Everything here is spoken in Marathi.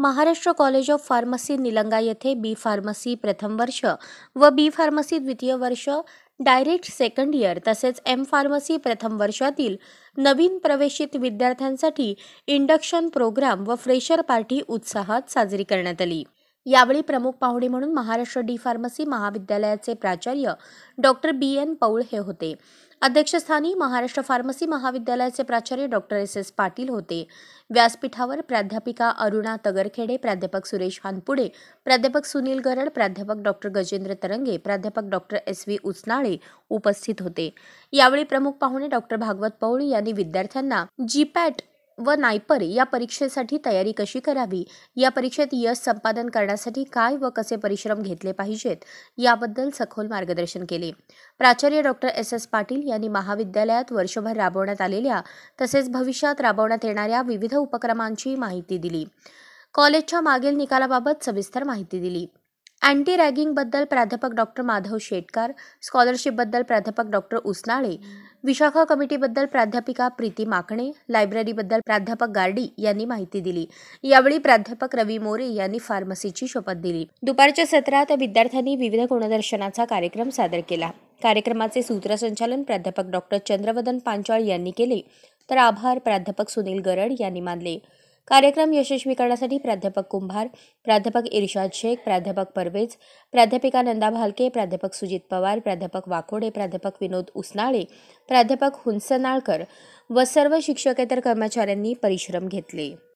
Maharashtra college of pharmacy Nilanga येथे बी फार्मसी प्रथम वर्ष व बी फार्मसी द्वितीय वर्ष डायरेक्ट सेकंड इयर तसेच एम फार्मसी प्रथम वर्षातील नवीन प्रवेशित विद्यार्थ्यांसाठी इंडक्शन प्रोग्राम व फ्रेशर पार्टी उत्साहात साजरी करण्यात आली यावेळी प्रमुख पाहुणे म्हणून महाराष्ट्र डी फार्मसी महाविद्यालयाचे प्राचार्य डॉक्टर बी एन पौळ हे होते अध्यक्षस्थानी महाराष्ट्र फार्मसी महाविद्यालयाचे प्राचार्य डॉक्टर एस एस पाटील होते व्यासपीठावर प्राध्यापिका अरुणा तगरखेडे प्राध्यापक सुरेश हानपुडे प्राध्यापक सुनील गरड प्राध्यापक डॉक्टर गजेंद्र तरंगे प्राध्यापक डॉक्टर एस व्ही उचनाळे उपस्थित होते यावेळी प्रमुख पाहुणे डॉक्टर भागवत पौळ यांनी विद्यार्थ्यांना जीपॅट व नायपर या परीक्षेसाठी तयारी कशी करावी या परीक्षेत यश संपादन करण्यासाठी काय व कसे परिश्रम घेतले पाहिजेत याबद्दल सखोल मार्गदर्शन केले प्राचार्य डॉक्टर एस एस पाटील यांनी महाविद्यालयात वर्षभर राबवण्यात आलेल्या तसेच भविष्यात राबवण्यात येणाऱ्या विविध उपक्रमांची माहिती दिली कॉलेजच्या मागील निकालाबाबत सविस्तर माहिती दिली अँटी रॅगिंगबद्दल प्राध्यापक डॉक्टर माधव शेटकार स्कॉलरशिपबद्दल प्राध्यापक डॉक्टर उसनाळे विशाखा कमिटीबद्दल प्राध्यापिका प्रीती माकणे लायब्ररीबद्दल प्राध्यापक गार्डी यांनी माहिती दिली यावेळी प्राध्यापक रवी मोरे यांनी फार्मसीची शपथ दिली दुपारच्या सत्रात विद्यार्थ्यांनी विविध गुणदर्शनाचा कार्यक्रम सादर केला कार्यक्रमाचे सूत्रसंचालन प्राध्यापक डॉक्टर चंद्रवदन पांचाळ यांनी केले तर आभार प्राध्यापक सुनील गरड यांनी मानले कार्यक्रम यशस्वी करण्यासाठी प्राध्यापक कुंभार प्राध्यापक इर्शाद शेख प्राध्यापक परवेज प्राध्यापिका नंदा भालके प्राध्यापक सुजित पवार प्राध्यापक वाकोडे प्राध्यापक विनोद उसनाळे प्राध्यापक हुंसनाळकर व सर्व शिक्षकेतर कर्मचाऱ्यांनी परिश्रम घेतले